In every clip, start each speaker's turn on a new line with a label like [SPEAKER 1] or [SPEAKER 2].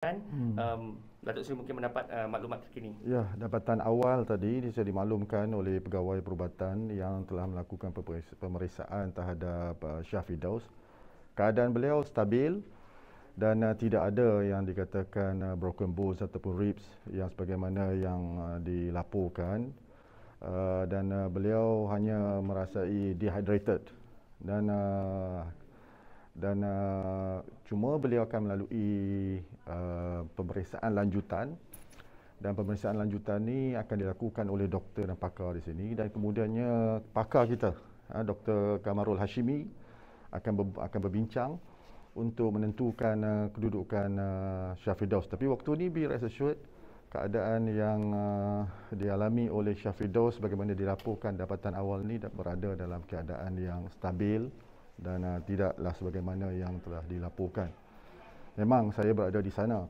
[SPEAKER 1] kan hmm. um, Datuk Seri mungkin mendapat uh, maklumat terkini. Ya,
[SPEAKER 2] dapatan awal tadi ini sudah dimaklumkan oleh pegawai perubatan yang telah melakukan pemeriksaan terhadap uh, Syah Fidaus. Keadaan beliau stabil dan uh, tidak ada yang dikatakan uh, broken bones ataupun ribs yang sebagaimana yang uh, dilaporkan uh, dan uh, beliau hanya merasai dehydrated dan uh, dan uh, cuma beliau akan melalui uh, pemeriksaan lanjutan dan pemeriksaan lanjutan ni akan dilakukan oleh doktor dan pakar di sini dan kemudiannya pakar kita uh, Dr. Kamarul Hashimi akan ber, akan berbincang untuk menentukan uh, kedudukan uh, Syafidaus tapi waktu ni be rest assured keadaan yang uh, dialami oleh Syafidaus bagaimana dilaporkan dapatan awal ni berada dalam keadaan yang stabil dan uh, tidaklah sebagaimana yang telah dilaporkan. Memang saya berada di sana.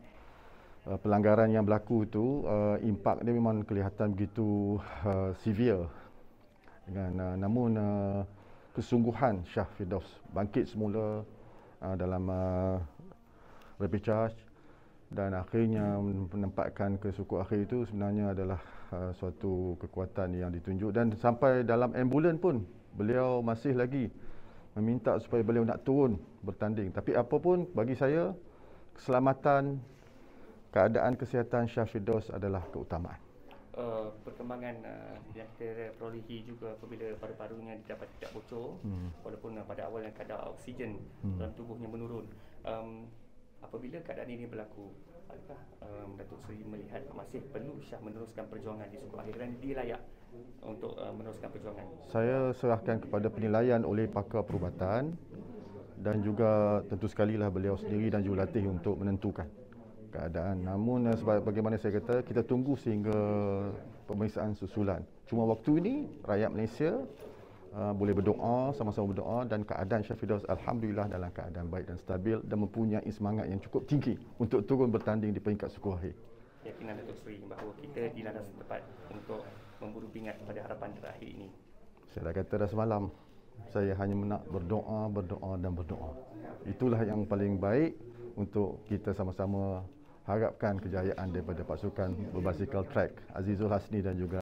[SPEAKER 2] Uh, pelanggaran yang berlaku itu, uh, eh, impak dia memang kelihatan begitu uh, severe. Dengan, uh, namun uh, kesungguhan Syah Firdaus bangkit semula uh, dalam uh, rapid charge dan akhirnya menempatkan ke suku akhir itu sebenarnya adalah uh, suatu kekuatan yang ditunjuk dan sampai dalam ambulan pun beliau masih lagi meminta supaya beliau nak turun bertanding. Tapi apapun bagi saya keselamatan keadaan kesihatan Syafidos adalah keutamaan.
[SPEAKER 1] Uh, perkembangan uh, eh, yang kita perolehi juga apabila paru-parunya dapat tidak bocor hmm. walaupun uh, pada awal kadar oksigen hmm. dalam tubuhnya menurun um, apabila keadaan ini berlaku adakah um, Datuk Seri melihat masih perlu Syah meneruskan perjuangan di suku akhir dan dia layak untuk uh, meneruskan perjuangan?
[SPEAKER 2] Saya serahkan kepada penilaian oleh pakar perubatan dan juga tentu sekali lah beliau sendiri dan juga latih untuk menentukan keadaan. Namun eh, bagaimana saya kata, kita tunggu sehingga pemeriksaan susulan. Cuma waktu ini rakyat Malaysia Ah, boleh berdoa sama-sama berdoa dan keadaan Syah Fidaus alhamdulillah dalam keadaan baik dan stabil dan mempunyai semangat yang cukup tinggi untuk turun bertanding di peringkat suku akhir.
[SPEAKER 1] Yakinan Datuk Seri bahawa kita di dalam tepat untuk memburu pingat pada harapan terakhir ini.
[SPEAKER 2] Saya dah kata dah semalam saya hanya nak berdoa, berdoa dan berdoa. Itulah yang paling baik untuk kita sama-sama harapkan kejayaan daripada pasukan berbasikal track Azizul Hasni dan juga